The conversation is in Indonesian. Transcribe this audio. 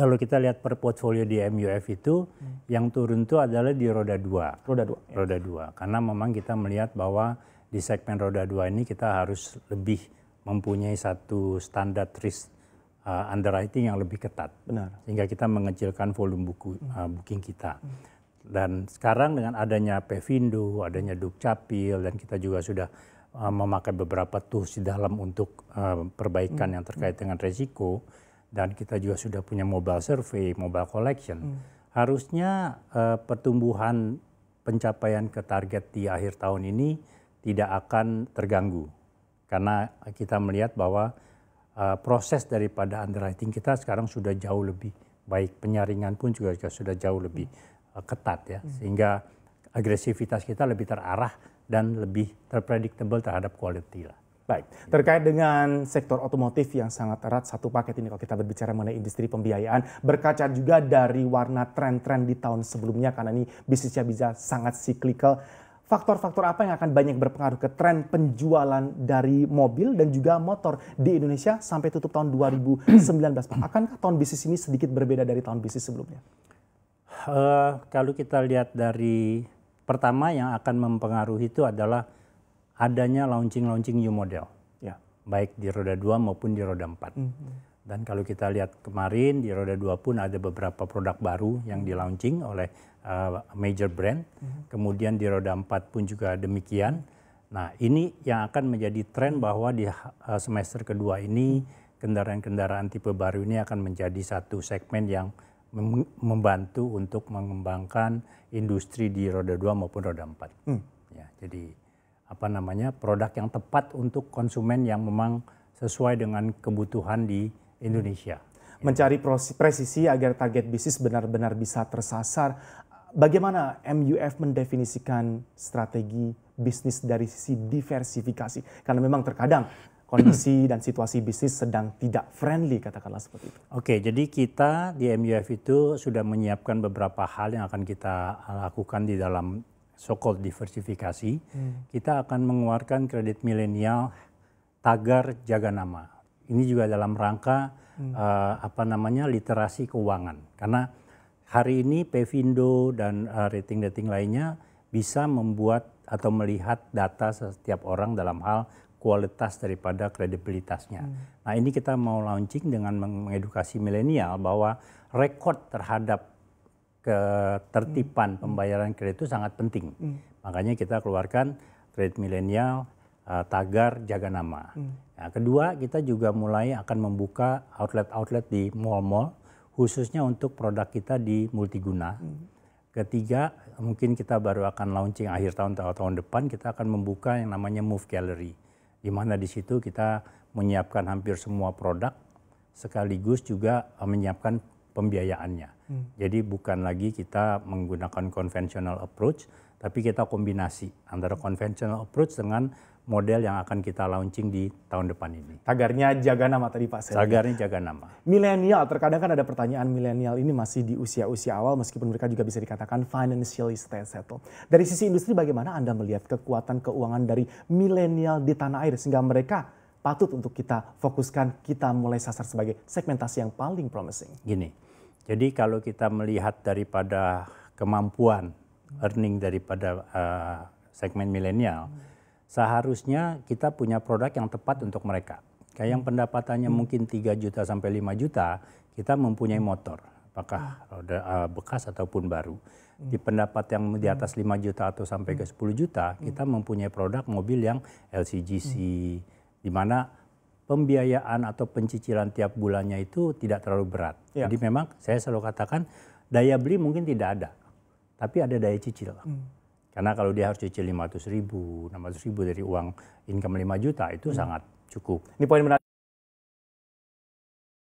Kalau kita lihat per portfolio di MUF itu, hmm. yang turun itu adalah di roda dua. Roda dua. Ya. Roda dua. Karena memang kita melihat bahwa di segmen roda dua ini kita harus lebih mempunyai satu standar risk uh, underwriting yang lebih ketat. Benar. Sehingga kita mengecilkan volume buku uh, booking kita. Hmm. Dan sekarang dengan adanya Pevindo, adanya Dukcapil, dan kita juga sudah eh, memakai beberapa tools di dalam untuk perbaikan hmm. yang terkait hmm. dengan resiko, dan kita juga sudah punya mobile survey, mobile collection. Hmm. Harusnya uh, pertumbuhan pencapaian ke target di akhir tahun ini tidak akan terganggu. Karena kita melihat bahwa uh, proses daripada underwriting kita sekarang sudah jauh lebih baik. Penyaringan pun juga, sudah jauh lebih uh, ketat ya. Hmm. Sehingga agresivitas kita lebih terarah dan lebih terpredictable terhadap quality lah. Baik, terkait dengan sektor otomotif yang sangat erat satu paket ini kalau kita berbicara mengenai industri pembiayaan berkaca juga dari warna tren-tren di tahun sebelumnya karena ini bisnisnya bisa sangat cyclical. Faktor-faktor apa yang akan banyak berpengaruh ke tren penjualan dari mobil dan juga motor di Indonesia sampai tutup tahun 2019 Pak? Akankah tahun bisnis ini sedikit berbeda dari tahun bisnis sebelumnya? Uh, kalau kita lihat dari pertama yang akan mempengaruhi itu adalah adanya launching-launching new model, ya. baik di roda 2 maupun di roda 4. Mm -hmm. Dan kalau kita lihat kemarin di roda 2 pun ada beberapa produk baru yang di launching oleh uh, major brand. Mm -hmm. Kemudian di roda 4 pun juga demikian. Nah, ini yang akan menjadi tren bahwa di uh, semester kedua ini kendaraan-kendaraan tipe baru ini akan menjadi satu segmen yang membantu untuk mengembangkan industri di roda 2 maupun roda 4. Mm. Ya, jadi apa namanya produk yang tepat untuk konsumen yang memang sesuai dengan kebutuhan di Indonesia. Ya. Mencari presisi agar target bisnis benar-benar bisa tersasar. Bagaimana MUF mendefinisikan strategi bisnis dari sisi diversifikasi? Karena memang terkadang kondisi dan situasi bisnis sedang tidak friendly katakanlah seperti itu. Oke, jadi kita di MUF itu sudah menyiapkan beberapa hal yang akan kita lakukan di dalam so-called diversifikasi, hmm. kita akan mengeluarkan kredit milenial tagar jaga nama. Ini juga dalam rangka hmm. uh, apa namanya literasi keuangan. Karena hari ini Pevindo dan uh, rating-rating lainnya bisa membuat atau melihat data setiap orang dalam hal kualitas daripada kredibilitasnya. Hmm. Nah ini kita mau launching dengan mengedukasi milenial bahwa rekod terhadap ketertiban hmm. pembayaran kredit itu sangat penting. Hmm. Makanya kita keluarkan kredit milenial, uh, tagar, jaga nama. Hmm. Nah, kedua, kita juga mulai akan membuka outlet-outlet di mall-mall, khususnya untuk produk kita di multiguna. Hmm. Ketiga, mungkin kita baru akan launching akhir tahun atau tahun depan, kita akan membuka yang namanya Move Gallery. Di mana di situ kita menyiapkan hampir semua produk, sekaligus juga eh, menyiapkan pembiayaannya. Hmm. Jadi bukan lagi kita menggunakan konvensional approach, tapi kita kombinasi antara konvensional approach dengan model yang akan kita launching di tahun depan ini. Tagarnya jaga nama tadi Pak Seri. Tagarnya jaga nama. Milenial, terkadang kan ada pertanyaan milenial ini masih di usia-usia awal meskipun mereka juga bisa dikatakan financially stable. Dari sisi industri bagaimana Anda melihat kekuatan keuangan dari milenial di tanah air sehingga mereka patut untuk kita fokuskan, kita mulai sasar sebagai segmentasi yang paling promising? Gini, jadi kalau kita melihat daripada kemampuan earning daripada uh, segmen milenial, hmm. seharusnya kita punya produk yang tepat untuk mereka. Kayak yang pendapatannya hmm. mungkin 3 juta sampai 5 juta, kita mempunyai motor, apakah roda hmm. eh, bekas ataupun baru. Hmm. Di pendapat yang di atas 5 hmm. juta atau sampai ke 10 juta, kita mempunyai produk mobil yang LCGC, hmm di mana pembiayaan atau pencicilan tiap bulannya itu tidak terlalu berat. Ya. Jadi memang saya selalu katakan daya beli mungkin tidak ada, tapi ada daya cicil. Hmm. Karena kalau dia harus cicil 500 ribu, 600 ribu dari uang income 5 juta itu hmm. sangat cukup. Ini poin menarik.